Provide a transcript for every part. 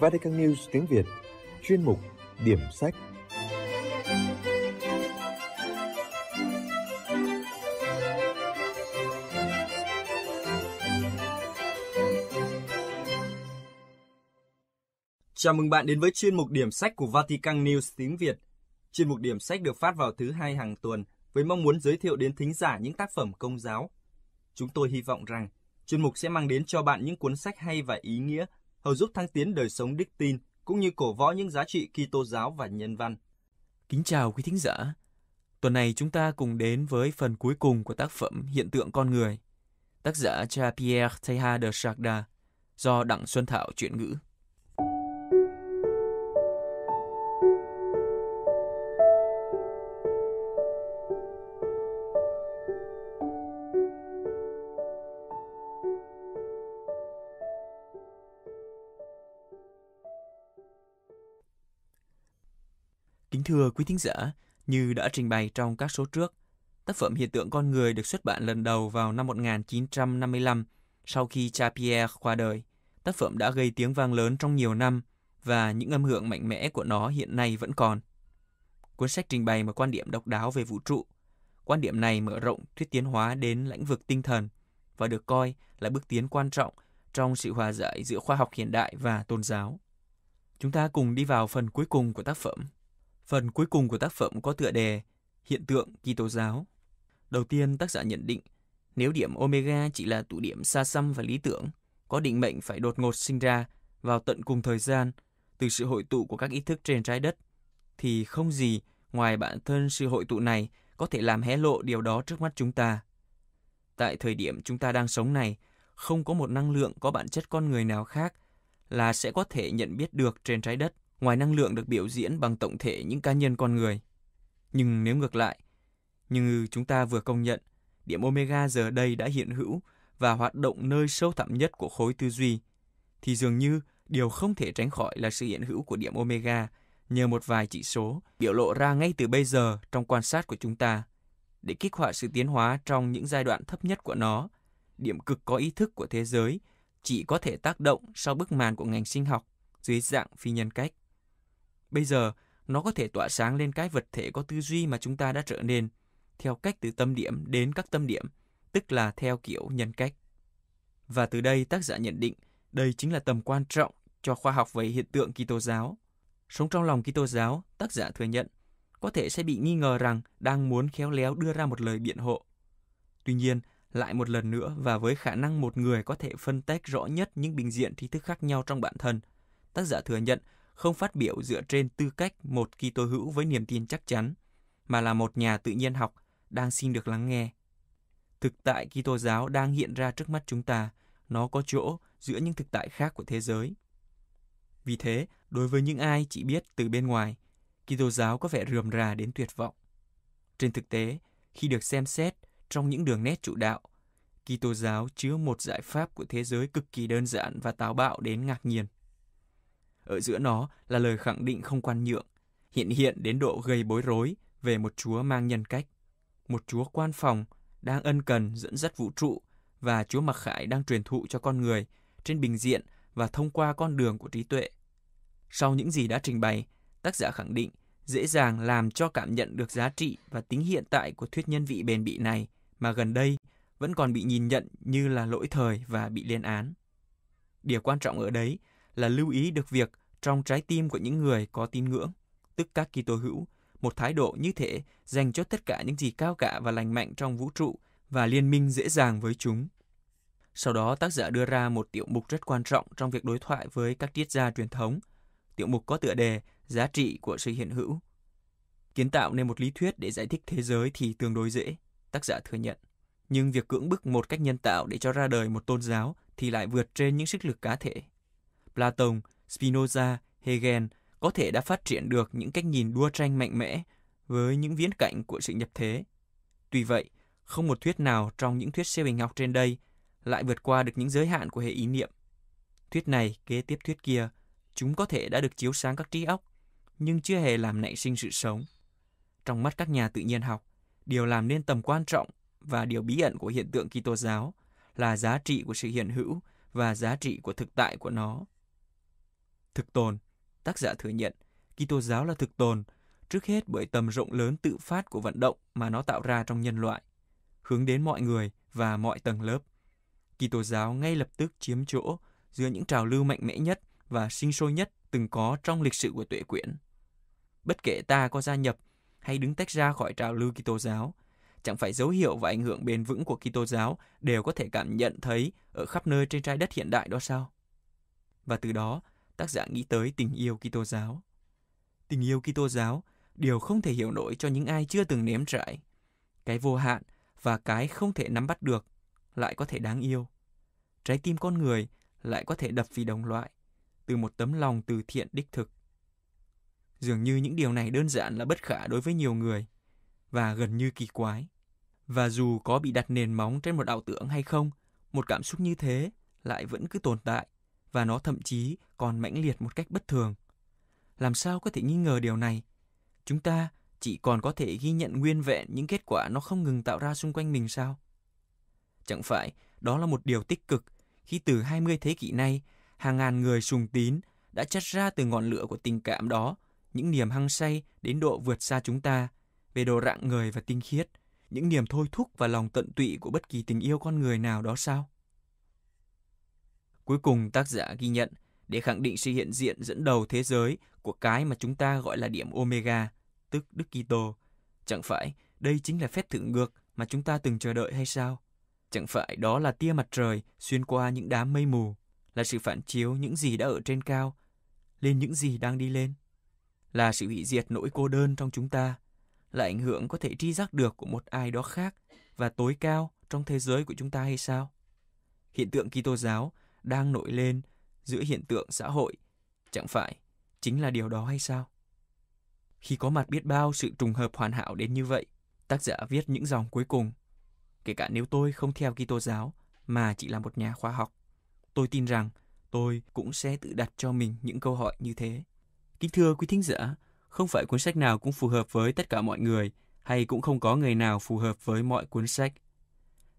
Vatican News tiếng Việt, chuyên mục Điểm sách. Chào mừng bạn đến với chuyên mục điểm sách của Vatican News tiếng Việt. Chuyên mục điểm sách được phát vào thứ hai hàng tuần với mong muốn giới thiệu đến thính giả những tác phẩm công giáo. Chúng tôi hy vọng rằng Chuyên mục sẽ mang đến cho bạn những cuốn sách hay và ý nghĩa, hầu giúp thăng tiến đời sống đức tin, cũng như cổ võ những giá trị Kitô giáo và nhân văn. Kính chào quý thính giả. Tuần này chúng ta cùng đến với phần cuối cùng của tác phẩm Hiện tượng con người. Tác giả cha Pierre Teilhard de Chardin do Đặng Xuân Thảo chuyển ngữ. thưa quý thính giả, như đã trình bày trong các số trước, tác phẩm Hiện tượng con người được xuất bản lần đầu vào năm 1955 sau khi cha Pierre qua đời. Tác phẩm đã gây tiếng vang lớn trong nhiều năm và những âm hưởng mạnh mẽ của nó hiện nay vẫn còn. Cuốn sách trình bày một quan điểm độc đáo về vũ trụ. Quan điểm này mở rộng thuyết tiến hóa đến lĩnh vực tinh thần và được coi là bước tiến quan trọng trong sự hòa giải giữa khoa học hiện đại và tôn giáo. Chúng ta cùng đi vào phần cuối cùng của tác phẩm. Phần cuối cùng của tác phẩm có tựa đề Hiện tượng Kitô giáo. Đầu tiên, tác giả nhận định nếu điểm omega chỉ là tụ điểm xa xăm và lý tưởng, có định mệnh phải đột ngột sinh ra vào tận cùng thời gian từ sự hội tụ của các ý thức trên trái đất, thì không gì ngoài bản thân sự hội tụ này có thể làm hé lộ điều đó trước mắt chúng ta. Tại thời điểm chúng ta đang sống này, không có một năng lượng có bản chất con người nào khác là sẽ có thể nhận biết được trên trái đất ngoài năng lượng được biểu diễn bằng tổng thể những cá nhân con người. Nhưng nếu ngược lại, như chúng ta vừa công nhận, điểm omega giờ đây đã hiện hữu và hoạt động nơi sâu thẳm nhất của khối tư duy, thì dường như điều không thể tránh khỏi là sự hiện hữu của điểm omega nhờ một vài chỉ số biểu lộ ra ngay từ bây giờ trong quan sát của chúng ta để kích hoạt sự tiến hóa trong những giai đoạn thấp nhất của nó. Điểm cực có ý thức của thế giới chỉ có thể tác động sau bức màn của ngành sinh học dưới dạng phi nhân cách. Bây giờ, nó có thể tỏa sáng lên cái vật thể có tư duy mà chúng ta đã trở nên, theo cách từ tâm điểm đến các tâm điểm, tức là theo kiểu nhân cách. Và từ đây tác giả nhận định đây chính là tầm quan trọng cho khoa học về hiện tượng Kitô giáo. Sống trong lòng Kitô giáo, tác giả thừa nhận, có thể sẽ bị nghi ngờ rằng đang muốn khéo léo đưa ra một lời biện hộ. Tuy nhiên, lại một lần nữa và với khả năng một người có thể phân tách rõ nhất những bình diện tri thức khác nhau trong bản thân, tác giả thừa nhận không phát biểu dựa trên tư cách một Kitô hữu với niềm tin chắc chắn, mà là một nhà tự nhiên học đang xin được lắng nghe. Thực tại Kitô giáo đang hiện ra trước mắt chúng ta, nó có chỗ giữa những thực tại khác của thế giới. Vì thế, đối với những ai chỉ biết từ bên ngoài, Kitô giáo có vẻ rườm rà đến tuyệt vọng. Trên thực tế, khi được xem xét trong những đường nét chủ đạo, Kitô giáo chứa một giải pháp của thế giới cực kỳ đơn giản và táo bạo đến ngạc nhiên ở giữa nó là lời khẳng định không quan nhượng, hiện hiện đến độ gây bối rối về một Chúa mang nhân cách, một Chúa quan phòng đang ân cần dẫn dắt vũ trụ và Chúa mặc khải đang truyền thụ cho con người trên bình diện và thông qua con đường của trí tuệ. Sau những gì đã trình bày, tác giả khẳng định dễ dàng làm cho cảm nhận được giá trị và tính hiện tại của thuyết nhân vị bền bỉ này mà gần đây vẫn còn bị nhìn nhận như là lỗi thời và bị lên án. Điều quan trọng ở đấy là lưu ý được việc trong trái tim của những người có tín ngưỡng, tức các Kitô hữu, một thái độ như thế dành cho tất cả những gì cao cả và lành mạnh trong vũ trụ và liên minh dễ dàng với chúng. Sau đó tác giả đưa ra một tiểu mục rất quan trọng trong việc đối thoại với các triết gia truyền thống. Tiểu mục có tựa đề Giá trị của sự hiện hữu. Kiến tạo nên một lý thuyết để giải thích thế giới thì tương đối dễ, tác giả thừa nhận. Nhưng việc cưỡng bức một cách nhân tạo để cho ra đời một tôn giáo thì lại vượt trên những sức lực cá thể. Platon, Spinoza, Hegel có thể đã phát triển được những cách nhìn đua tranh mạnh mẽ với những viễn cảnh của sự nhập thế. Tuy vậy, không một thuyết nào trong những thuyết siêu hình học trên đây lại vượt qua được những giới hạn của hệ ý niệm. Thuyết này kế tiếp thuyết kia, chúng có thể đã được chiếu sáng các trí óc, nhưng chưa hề làm nảy sinh sự sống. Trong mắt các nhà tự nhiên học, điều làm nên tầm quan trọng và điều bí ẩn của hiện tượng Kitô giáo là giá trị của sự hiện hữu và giá trị của thực tại của nó. Thực tồn, tác giả thừa nhận, Kitô giáo là thực tồn, trước hết bởi tầm rộng lớn tự phát của vận động mà nó tạo ra trong nhân loại, hướng đến mọi người và mọi tầng lớp. Kitô giáo ngay lập tức chiếm chỗ giữa những trào lưu mạnh mẽ nhất và sinh sôi nhất từng có trong lịch sử của tuệ quyển. Bất kể ta có gia nhập hay đứng tách ra khỏi trào lưu Kitô giáo, chẳng phải dấu hiệu và ảnh hưởng bền vững của Kitô giáo đều có thể cảm nhận thấy ở khắp nơi trên trái đất hiện đại đó sao? Và từ đó, tác giả nghĩ tới tình yêu Kitô giáo. Tình yêu Kitô giáo, điều không thể hiểu nổi cho những ai chưa từng nếm trải. Cái vô hạn và cái không thể nắm bắt được lại có thể đáng yêu. Trái tim con người lại có thể đập vì đồng loại, từ một tấm lòng từ thiện đích thực. Dường như những điều này đơn giản là bất khả đối với nhiều người, và gần như kỳ quái. Và dù có bị đặt nền móng trên một ảo tưởng hay không, một cảm xúc như thế lại vẫn cứ tồn tại và nó thậm chí còn mãnh liệt một cách bất thường. Làm sao có thể nghi ngờ điều này? Chúng ta chỉ còn có thể ghi nhận nguyên vẹn những kết quả nó không ngừng tạo ra xung quanh mình sao? Chẳng phải đó là một điều tích cực khi từ 20 thế kỷ nay, hàng ngàn người sùng tín đã chất ra từ ngọn lửa của tình cảm đó những niềm hăng say đến độ vượt xa chúng ta về độ rạng người và tinh khiết, những niềm thôi thúc và lòng tận tụy của bất kỳ tình yêu con người nào đó sao? Cuối cùng tác giả ghi nhận để khẳng định sự hiện diện dẫn đầu thế giới của cái mà chúng ta gọi là điểm omega, tức Đức Kitô. Chẳng phải đây chính là phép thử ngược mà chúng ta từng chờ đợi hay sao? Chẳng phải đó là tia mặt trời xuyên qua những đám mây mù, là sự phản chiếu những gì đã ở trên cao, lên những gì đang đi lên? Là sự hủy diệt nỗi cô đơn trong chúng ta, là ảnh hưởng có thể tri giác được của một ai đó khác và tối cao trong thế giới của chúng ta hay sao? Hiện tượng Kitô giáo đang nổi lên giữa hiện tượng xã hội chẳng phải chính là điều đó hay sao khi có mặt biết bao sự trùng hợp hoàn hảo đến như vậy tác giả viết những dòng cuối cùng kể cả nếu tôi không theo Kitô giáo mà chỉ là một nhà khoa học tôi tin rằng tôi cũng sẽ tự đặt cho mình những câu hỏi như thế kính thưa quý thính giả không phải cuốn sách nào cũng phù hợp với tất cả mọi người hay cũng không có người nào phù hợp với mọi cuốn sách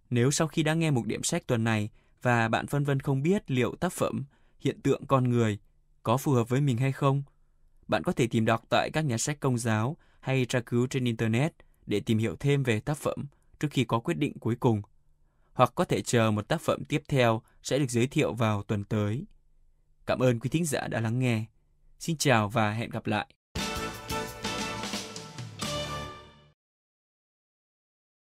nếu sau khi đã nghe một điểm sách tuần này và bạn phân vân không biết liệu tác phẩm, hiện tượng con người có phù hợp với mình hay không. Bạn có thể tìm đọc tại các nhà sách công giáo hay tra cứu trên Internet để tìm hiểu thêm về tác phẩm trước khi có quyết định cuối cùng. Hoặc có thể chờ một tác phẩm tiếp theo sẽ được giới thiệu vào tuần tới. Cảm ơn quý thính giả đã lắng nghe. Xin chào và hẹn gặp lại.